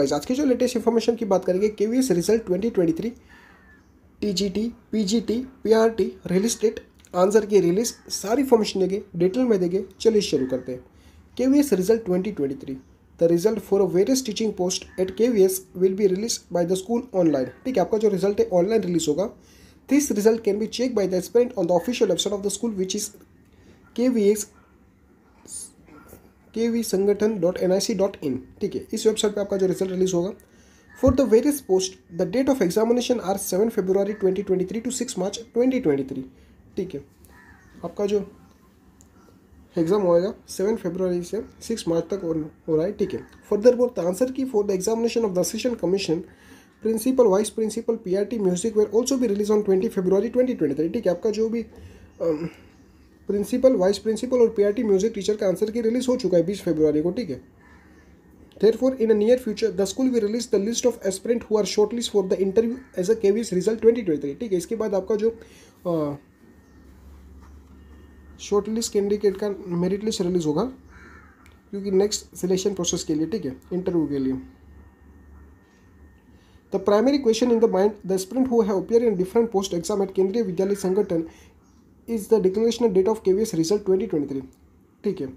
Guys आज की जो लेटेस्ट इन्फॉर्मेशन की बात करेंगे के result twenty twenty three T G T P G T P R T release date answer key release सारी इन्फॉर्मेशन देंगे डिटेल में देंगे चलिए शुरू करते हैं K V S result twenty twenty three the result for a various teaching post at K V S will be release by the school online ठीक है आपका जो रिजल्ट है ऑनलाइन रिलीज होगा this result can B check by the aspirant on the official website of the school which is K V S K V Sangathan dot N I C dot in ठीक है इस website पर आपका जो result release होगा for the various post the date of examination are seven February twenty twenty three to six March twenty twenty three ठीक है आपका जो एग्जाम होएगा सेवन फेब्रुआरी से सिक्स मार्च तक हो रहा है ठीक है further board the answer key for the examination of the session commission principal vice principal T music were also भी release on twenty February twenty twenty three ठीक है आपका जो भी um, प्रिंसिपल वाइस प्रिंसिपल और पीआरटी म्यूजिक टीचर का answer key release हो चुका है बीस फेब्रुआरी को ठीक है Therefore, in a near future, the school will release the list of aspirant who are shortlisted for the interview as a KVS result 2023. ठीक है इसके बाद आपका जो शॉर्ट लिस्ट कैंडिडेट का मेरिट लिस्ट रिलीज होगा क्योंकि नेक्स्ट सिलेक्शन प्रोसेस के लिए ठीक है इंटरव्यू के लिए the primary question in the mind the student who have appear in different post exam at Kendriya Vidyalaya Sangathan is the declaration date of K V S result twenty twenty three ठीक है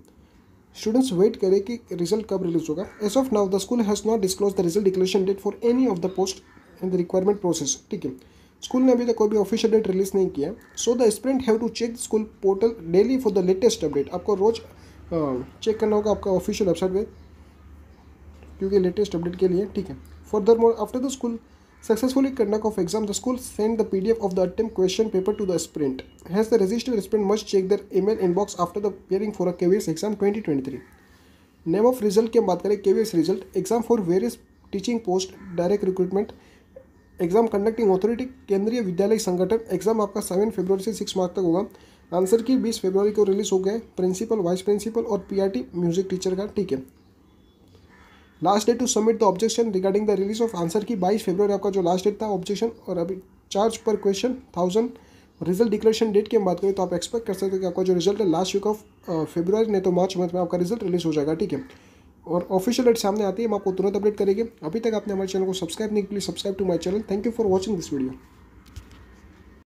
students wait करें कि result कब release होगा as of now the school has not disclose the result declaration date for any of the post in the requirement process ठीक है school ने अभी तक कोई भी ऑफिशियल डेट रिलीज नहीं किया so the student have to check school portal daily for the latest update आपको रोज चेक करना होगा आपका ऑफिशियल वेबसाइट पर क्योंकि लेटेस्ट अपडेट के लिए ठीक है furthermore after the school Successfully conduct of exam, the school send the PDF of the attempt question paper to the aspirant. Hence, the registered aspirant must check their email inbox after the appearing for a KVS exam 2023. Name of result की हम बात करें KVS result exam for various teaching post direct recruitment exam conducting authority Kendriya Vidyalaya संगठन exam आपका seven फरवरी से six March तक होगा answer की 20 फरवरी को रिलीज हो गए प्रिंसिपल वाइस प्रिंसिपल और पीआरटी म्यूजिक टीचर का ठीक है last date to submit the objection regarding the release of answer key बाईस फेब्रवरी आपका जो लास्ट डेट था ऑब्जेक्शन और अभी चार्ज पर question thousand result declaration date की हम बात करें तो आप एक्सपेक्ट कर सकते हो कि आपका जो रिजल्ट है लास्ट वीक ऑफ फेब्रुवरी नहीं तो मार्च मंथ में आपका रिजल्ट रिलीज हो जाएगा ठीक है और ऑफिशियल डेट सामने आती है हम आपको तुरंत अपडेट करेंगे अभी तक आपने हमारे चैनल को सब्सक्राइब नहीं please subscribe to my channel thank you for watching this video